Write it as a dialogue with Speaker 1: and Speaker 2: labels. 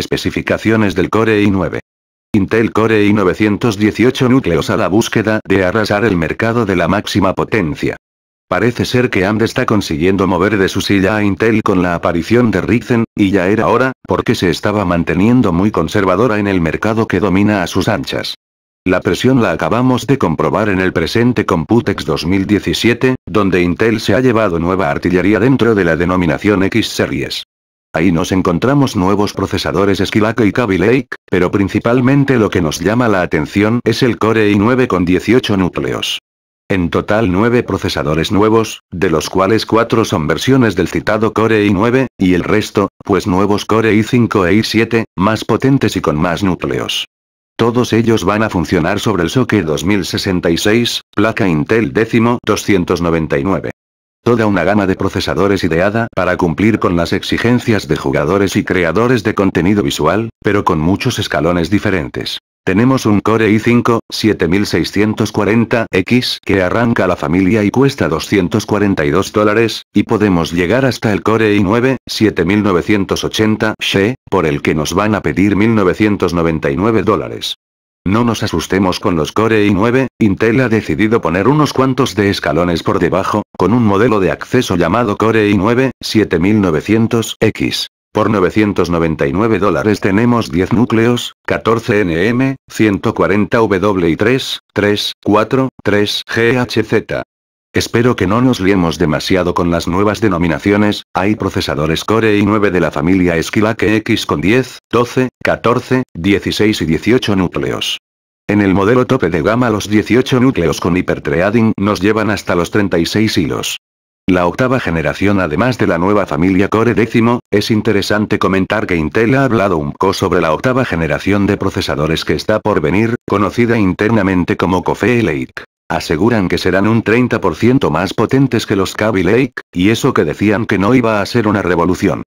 Speaker 1: Especificaciones del Core i9. Intel Core i918 núcleos a la búsqueda de arrasar el mercado de la máxima potencia. Parece ser que AMD está consiguiendo mover de su silla a Intel con la aparición de Ryzen, y ya era hora, porque se estaba manteniendo muy conservadora en el mercado que domina a sus anchas. La presión la acabamos de comprobar en el presente Computex 2017, donde Intel se ha llevado nueva artillería dentro de la denominación X Series. Ahí nos encontramos nuevos procesadores Skylake y Kaby Lake, pero principalmente lo que nos llama la atención es el Core i9 con 18 núcleos. En total 9 procesadores nuevos, de los cuales 4 son versiones del citado Core i9, y el resto, pues nuevos Core i5 e i7, más potentes y con más núcleos. Todos ellos van a funcionar sobre el socket 2066, placa Intel décimo 299. Toda una gama de procesadores ideada para cumplir con las exigencias de jugadores y creadores de contenido visual, pero con muchos escalones diferentes. Tenemos un Core i5 7640X que arranca la familia y cuesta 242 dólares, y podemos llegar hasta el Core i9 7980 x por el que nos van a pedir 1999 dólares. No nos asustemos con los Core i9, Intel ha decidido poner unos cuantos de escalones por debajo, con un modelo de acceso llamado Core i9 7900X. Por 999 dólares tenemos 10 núcleos, 14 NM, 140 W3, 3, 4, 3 GHZ. Espero que no nos liemos demasiado con las nuevas denominaciones, hay procesadores Core i9 de la familia Skylake X con 10, 12, 14, 16 y 18 núcleos. En el modelo tope de gama los 18 núcleos con hipertreading nos llevan hasta los 36 hilos. La octava generación además de la nueva familia Core X, es interesante comentar que Intel ha hablado un poco sobre la octava generación de procesadores que está por venir, conocida internamente como Coffee Lake. Aseguran que serán un 30% más potentes que los Kaby Lake, y eso que decían que no iba a ser una revolución.